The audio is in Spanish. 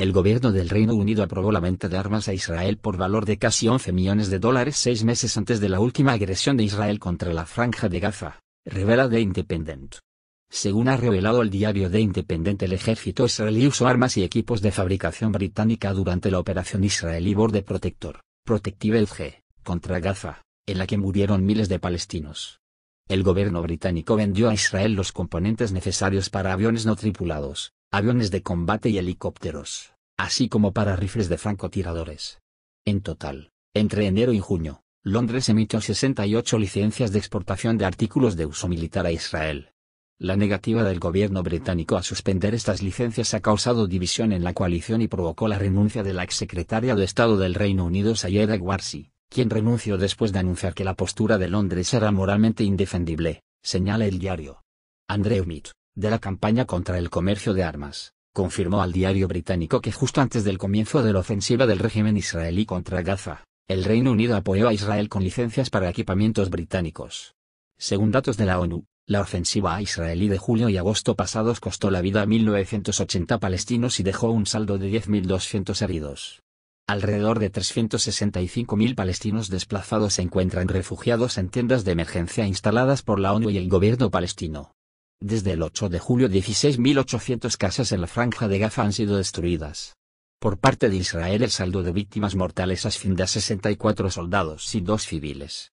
El gobierno del Reino Unido aprobó la venta de armas a Israel por valor de casi 11 millones de dólares seis meses antes de la última agresión de Israel contra la franja de Gaza, revela The Independent. Según ha revelado el diario The Independent, el ejército israelí usó armas y equipos de fabricación británica durante la operación israelí Borde Protector, Protective G, contra Gaza, en la que murieron miles de palestinos. El gobierno británico vendió a Israel los componentes necesarios para aviones no tripulados, aviones de combate y helicópteros, así como para rifles de francotiradores. En total, entre enero y junio, Londres emitió 68 licencias de exportación de artículos de uso militar a Israel. La negativa del gobierno británico a suspender estas licencias ha causado división en la coalición y provocó la renuncia de la exsecretaria de Estado del Reino Unido Sayeda Gwarsi, quien renunció después de anunciar que la postura de Londres era moralmente indefendible, señala el diario. Andrew Mead, de la campaña contra el comercio de armas, confirmó al diario británico que justo antes del comienzo de la ofensiva del régimen israelí contra Gaza, el Reino Unido apoyó a Israel con licencias para equipamientos británicos. Según datos de la ONU, la ofensiva israelí de julio y agosto pasados costó la vida a 1.980 palestinos y dejó un saldo de 10.200 heridos. Alrededor de 365.000 palestinos desplazados se encuentran refugiados en tiendas de emergencia instaladas por la ONU y el gobierno palestino. Desde el 8 de julio 16.800 casas en la franja de Gaza han sido destruidas. Por parte de Israel el saldo de víctimas mortales asciende a 64 soldados y dos civiles.